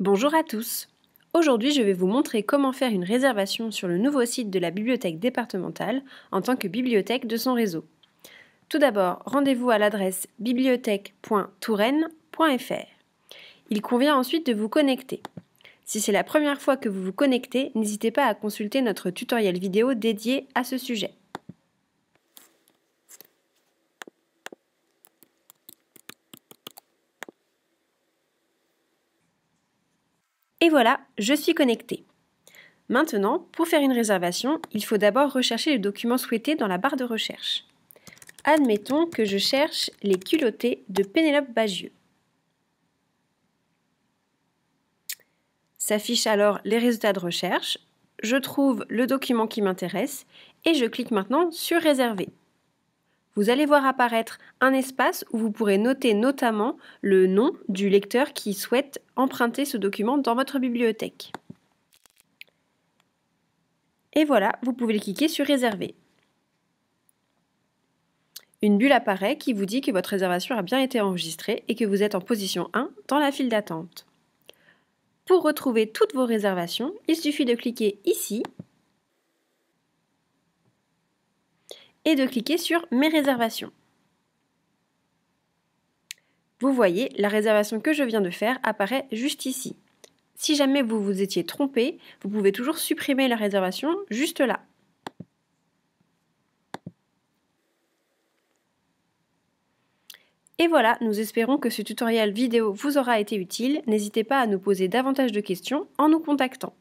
Bonjour à tous Aujourd'hui, je vais vous montrer comment faire une réservation sur le nouveau site de la bibliothèque départementale en tant que bibliothèque de son réseau. Tout d'abord, rendez-vous à l'adresse bibliothèque.touraine.fr. Il convient ensuite de vous connecter. Si c'est la première fois que vous vous connectez, n'hésitez pas à consulter notre tutoriel vidéo dédié à ce sujet. Et voilà, je suis connectée. Maintenant, pour faire une réservation, il faut d'abord rechercher le document souhaité dans la barre de recherche. Admettons que je cherche les culottés de Pénélope Bagieux. S'affichent alors les résultats de recherche. Je trouve le document qui m'intéresse et je clique maintenant sur Réserver vous allez voir apparaître un espace où vous pourrez noter notamment le nom du lecteur qui souhaite emprunter ce document dans votre bibliothèque. Et voilà, vous pouvez cliquer sur Réserver. Une bulle apparaît qui vous dit que votre réservation a bien été enregistrée et que vous êtes en position 1 dans la file d'attente. Pour retrouver toutes vos réservations, il suffit de cliquer ici et de cliquer sur Mes réservations. Vous voyez, la réservation que je viens de faire apparaît juste ici. Si jamais vous vous étiez trompé, vous pouvez toujours supprimer la réservation juste là. Et voilà, nous espérons que ce tutoriel vidéo vous aura été utile. N'hésitez pas à nous poser davantage de questions en nous contactant.